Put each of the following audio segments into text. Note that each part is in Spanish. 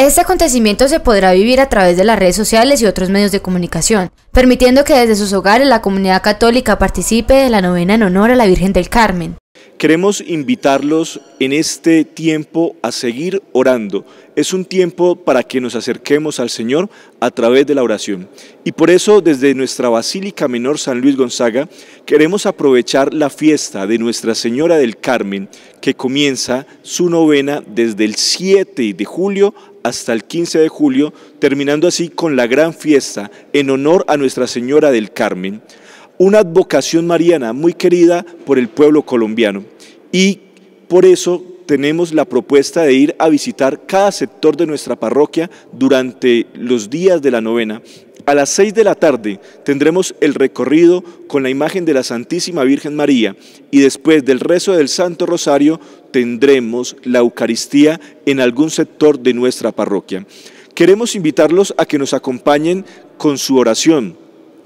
Este acontecimiento se podrá vivir a través de las redes sociales y otros medios de comunicación, permitiendo que desde sus hogares la comunidad católica participe de la novena en honor a la Virgen del Carmen. Queremos invitarlos en este tiempo a seguir orando. Es un tiempo para que nos acerquemos al Señor a través de la oración. Y por eso desde nuestra Basílica Menor San Luis Gonzaga queremos aprovechar la fiesta de Nuestra Señora del Carmen que comienza su novena desde el 7 de julio hasta el 15 de julio, terminando así con la gran fiesta en honor a Nuestra Señora del Carmen una advocación mariana muy querida por el pueblo colombiano y por eso tenemos la propuesta de ir a visitar cada sector de nuestra parroquia durante los días de la novena. A las 6 de la tarde tendremos el recorrido con la imagen de la Santísima Virgen María y después del rezo del Santo Rosario tendremos la Eucaristía en algún sector de nuestra parroquia. Queremos invitarlos a que nos acompañen con su oración,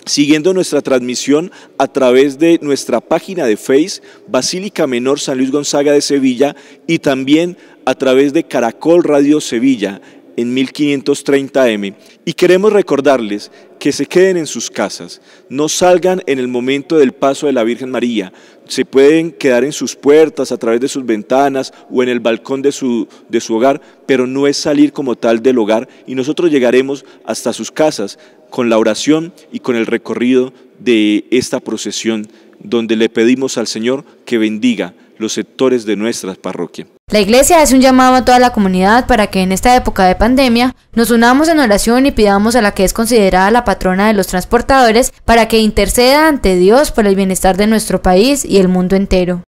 siguiendo nuestra transmisión a través de nuestra página de Face, Basílica Menor San Luis Gonzaga de Sevilla, y también a través de Caracol Radio Sevilla en 1530M y queremos recordarles que se queden en sus casas, no salgan en el momento del paso de la Virgen María, se pueden quedar en sus puertas, a través de sus ventanas o en el balcón de su, de su hogar, pero no es salir como tal del hogar y nosotros llegaremos hasta sus casas con la oración y con el recorrido de esta procesión donde le pedimos al Señor que bendiga los sectores de nuestra parroquia. La iglesia hace un llamado a toda la comunidad para que en esta época de pandemia nos unamos en oración y pidamos a la que es considerada la patrona de los transportadores para que interceda ante Dios por el bienestar de nuestro país y el mundo entero.